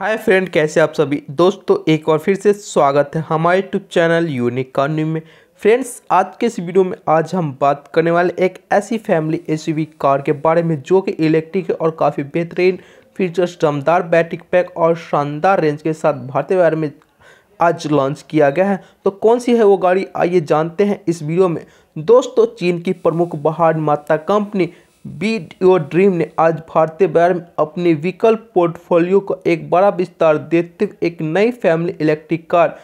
hi friend कैसे आप सभी दोस्तों एक बार फिर से स्वागत है हमारे यूट्यूब चैनल यूनिक कॉन्वी में फ्रेंड्स आज के इस वीडियो में आज हम बात करने वाले एक ऐसी फैमिली एसयूवी कार के बारे में जो कि इलेक्ट्रिक है और काफ़ी बेहतरीन फीचर्स दमदार बैटरी पैक और शानदार रेंज के साथ भारतीय बाजार में आज लॉन्च किया गया है तो कौन सी है वो गाड़ी आइए जानते हैं इस वीडियो में दोस्तों चीन की प्रमुख बहाड़ माता कंपनी बीट योर ड्रीम ने आज भारतीय बाजार में अपने विकल्प पोर्टफोलियो को एक बड़ा विस्तार देते हुए एक नई family electric car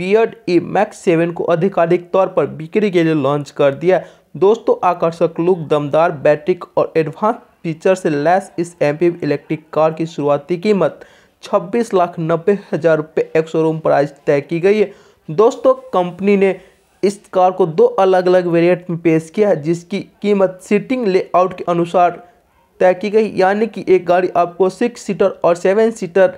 BYD E Max seven को आधिकारिक तौर पर बिक्री के लिए लॉन्च कर दिया दोस्तों आकर्षक लुक दमदार बैटरी और एडवांस फीचर से लैस इस एम इलेक्ट्रिक कार की शुरुआती कीमत छब्बीस लाख नब्बे हज़ार रुपये एक्सोरूम प्राइस तय की गई है दोस्तों कंपनी ने इस कार को दो अलग अलग वेरिएंट में पेश किया है जिसकी कीमत सीटिंग लेआउट के अनुसार तय की गई यानी कि एक गाड़ी आपको सिक्स सीटर और सेवन सीटर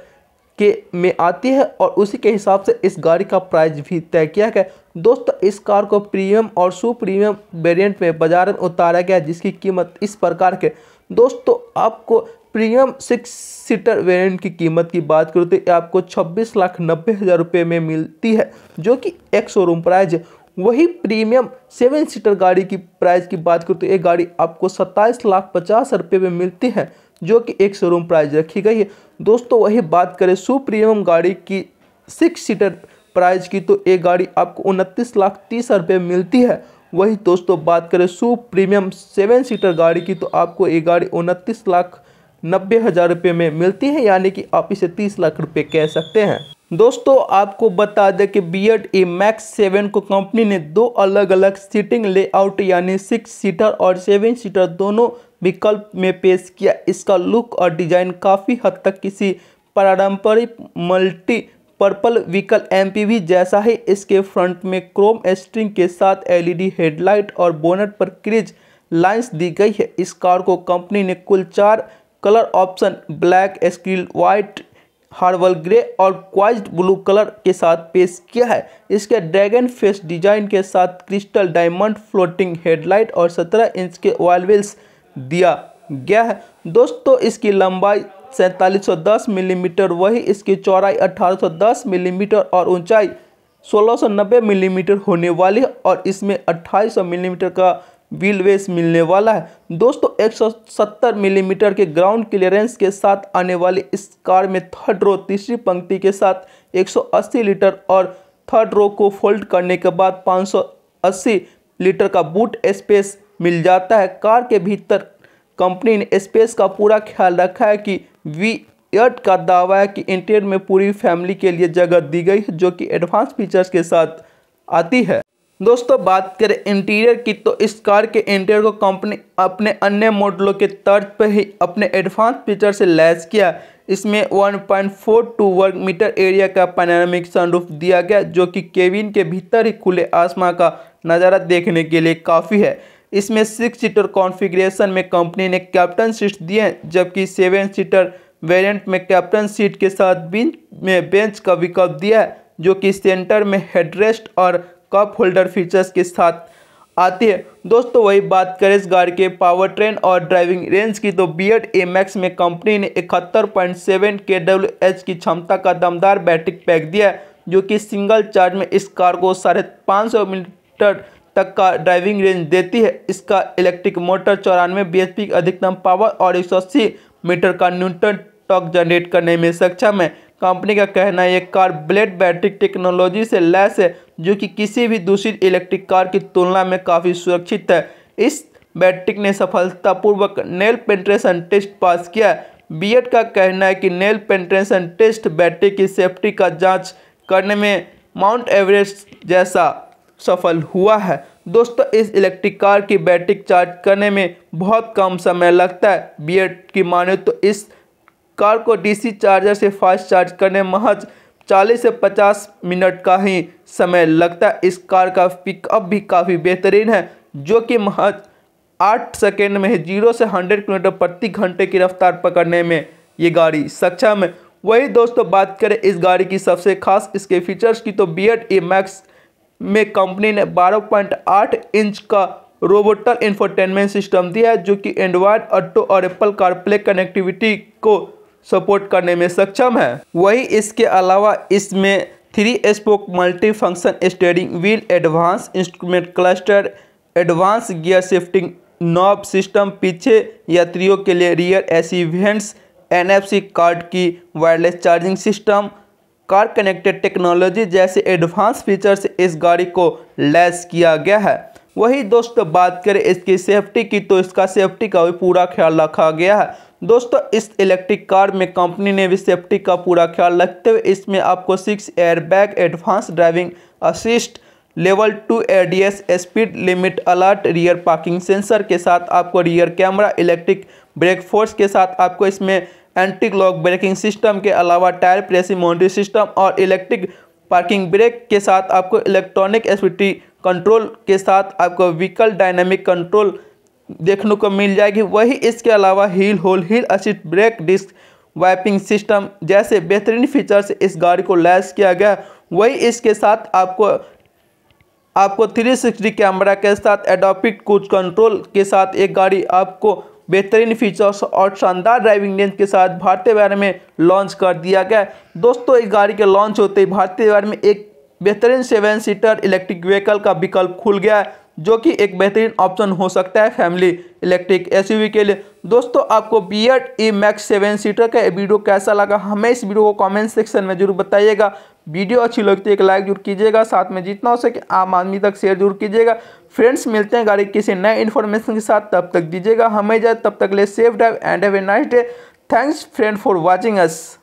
के में आती है और उसी के हिसाब से इस गाड़ी का प्राइस भी तय किया गया दोस्तों इस कार को प्रीमियम और सुप्रीमियम वेरिएंट में बाजार में उतारा गया जिसकी कीमत इस प्रकार के दोस्तों आपको प्रीमियम सिक्स सीटर वेरिएंट की कीमत की बात करूँ तो आपको छब्बीस लाख नब्बे हज़ार रुपये में मिलती है जो कि एक शोरूम प्राइज वही प्रीमियम सेवन सीटर गाड़ी की प्राइस की बात करूँ तो ये गाड़ी आपको सत्ताईस लाख पचास रुपये में मिलती है जो कि एक शोरूम प्राइस रखी गई है दोस्तों वही बात करें सुप्रीमियम गाड़ी की सिक्स सीटर प्राइस की तो ये गाड़ी आपको उनतीस लाख तीस रुपये मिलती है वही दोस्तों बात करें सुप्रीमियम सेवन सीटर गाड़ी की तो आपको ये गाड़ी उनतीस लाख नब्बे हज़ार रुपये में मिलती है यानी कि आप इसे तीस लाख रुपये कह सकते हैं दोस्तों आपको बता दें कि BYD E Max seven को कंपनी ने दो अलग अलग सीटिंग लेआउट यानी सिक्स सीटर और सेवन सीटर दोनों विकल्प में पेश किया इसका लुक और डिजाइन काफ़ी हद तक किसी पारंपरिक मल्टी पर्पल व्हीकल एमपीवी जैसा ही इसके फ्रंट में क्रोम स्ट्रिंग के साथ एलईडी हेडलाइट e और बोनट पर क्रिज लाइंस दी गई है इस कार को कंपनी ने कुल चार colour option black screen white harbour grey और क्वाइज ब्लू कलर के साथ पेश किया है इसके ड्रैगन फेस डिजाइन के साथ क्रिस्टल डायमंड फ्लोटिंग हेडलाइट और 17 इंच के ऑयल व्हील्स दिया गया है दोस्तों इसकी लंबाई 4710 मिलीमीटर mm, वही इसकी चौड़ाई 1810 मिलीमीटर mm और ऊंचाई 1690 मिलीमीटर mm होने वाली है और इसमें अट्ठाईस मिलीमीटर का व्हील बेस मिलने वाला है दोस्तों 170 मिलीमीटर mm के ग्राउंड क्लियरेंस के साथ आने वाली इस कार में थर्ड रो तीसरी पंक्ति के साथ 180 लीटर और थर्ड रो को फोल्ड करने के बाद 580 लीटर का बूट स्पेस मिल जाता है कार के भीतर कंपनी ने स्पेस का पूरा ख्याल रखा है कि वी एट का दावा है कि इंटीरियर में पूरी फैमिली के लिए जगह दी गई है जो कि एडवांस फीचर्स के साथ आती है दोस्तों बात करें इंटीरियर की तो इस कार के इंटीरियर को कंपनी अपने अन्य मॉडलों के तर्ज पर ही अपने एडवांस फीचर से लैस किया इसमें 1.42 वर्ग मीटर एरिया का पैनामिक सनरूफ दिया गया जो कि केविन के भीतर ही खुले आसमां का नज़ारा देखने के लिए काफ़ी है इसमें सिक्स सीटर कॉन्फ़िगरेशन में कंपनी ने कैप्टन सीट दिए जबकि सेवन सीटर वेरिएंट में कैप्टन सीट के साथ बीच में बेंच का विकल्प दिया है जो कि सेंटर में हेडरेस्ट और कप होल्डर फीचर्स के साथ आती है दोस्तों वही बात करें इस गाड़ी के पावर ट्रेन और ड्राइविंग रेंज की तो बी एड ए मैक्स में कंपनी ने इकहत्तर point seven K W H की क्षमता का दमदार बैटरी पैक दिया है जो कि सिंगल चार्ज में इस कार को साढ़े पाँच सौ मीटर तक का ड्राइविंग रेंज देती है इसका इलेक्ट्रिक मोटर चौरानवे बी की अधिकतम पावर और एक मीटर का न्यूनतम टॉक जनरेट करने में सक्षम है कंपनी का कहना है ये कार ब्लेड बैटरी टेक्नोलॉजी से लैस है जो कि किसी भी दूसरी इलेक्ट्रिक कार की तुलना में काफ़ी सुरक्षित है इस बैटरी ने सफलतापूर्वक नेल पेंट्रेशन टेस्ट पास किया एड का कहना है कि नेल पेंट्रेशन टेस्ट बैटरी की सेफ्टी का जांच करने में माउंट एवरेस्ट जैसा सफल हुआ है दोस्तों इस इलेक्ट्रिक कार की बैटरी चार्ज करने में बहुत कम समय लगता है बी की माने तो इस कार को डीसी चार्जर से फास्ट चार्ज करने महज 40 से 50 मिनट का ही समय लगता है इस कार का पिकअप भी काफ़ी बेहतरीन है जो कि महज आठ सेकेंड में जीरो से हंड्रेड किलोमीटर प्रति घंटे की रफ्तार पकड़ने में ये गाड़ी सक्षम है वही दोस्तों बात करें इस गाड़ी की सबसे खास इसके फीचर्स की तो बी एड मैक्स में कंपनी ने 12.8 इंच का रोबोटल इंफोटेनमेंट सिस्टम दिया है जो कि एंड्रॉयड ऑटो और एप्पल कारप्ले कनेक्टिविटी को सपोर्ट करने में सक्षम है वही इसके अलावा इसमें three spoke multi function steering wheel advance instrument cluster advance gear shifting knob system पीछे यात्रियों के लिए rear AC events NFC card की wireless charging system car connected technology जैसे एडवांस फीचर से इस गाड़ी को लैस किया गया है वही दोस्त बात करें इसकी सेफ्टी की तो इसका सेफ्टी का भी पूरा ख्याल रखा गया है दोस्तों इस इलेक्ट्रिक कार में कंपनी ने भी सेफ्टी का पूरा ख्याल रखते हुए इसमें आपको six airbag advance driving assist level two ADS speed limit alert rear parking sensor के साथ आपको rear camera electric brake force के साथ आपको इसमें एंटी लॉक ब्रेकिंग सिस्टम के अलावा टायर प्रेसिंग प्रेसिमोन्ट्री सिस्टम और इलेक्ट्रिक पार्किंग ब्रेक के साथ आपको इलेक्ट्रॉनिक एसपीटी कंट्रोल के साथ आपको व्हीकल डायनेमिक कंट्रोल देखने को मिल जाएगी वही इसके अलावा hill hold hill assist brake disc wiping system जैसे बेहतरीन फीचर्स इस गाड़ी को लैस किया गया वही इसके साथ आपको आपको 360 कैमरा के साथ एडोपिक कुछ कंट्रोल के साथ एक गाड़ी आपको बेहतरीन फीचर्स और शानदार ड्राइविंग रेंज के साथ भारतीय बाजार में लॉन्च कर दिया गया दोस्तों इस गाड़ी के लॉन्च होते ही भारतीय बाजार में एक बेहतरीन सेवन सीटर इलेक्ट्रिक व्हीकल का विकल्प खुल गया है जो कि एक बेहतरीन ऑप्शन हो सकता है फैमिली इलेक्ट्रिक एसयूवी के लिए दोस्तों आपको BYD E Max seven seater का वीडियो कैसा लगा हमें इस वीडियो को कमेंट सेक्शन में जरूर बताइएगा वीडियो अच्छी लगती है एक लाइक जरूर कीजिएगा साथ में जितना हो सके आम आदमी तक शेयर जरूर कीजिएगा फ्रेंड्स मिलते हैं गाड़ी किसी नए इन्फॉर्मेशन के साथ तब तक दीजिएगा हमें जाए तब तक ले safe drive and have a nice day thanks friend for watching us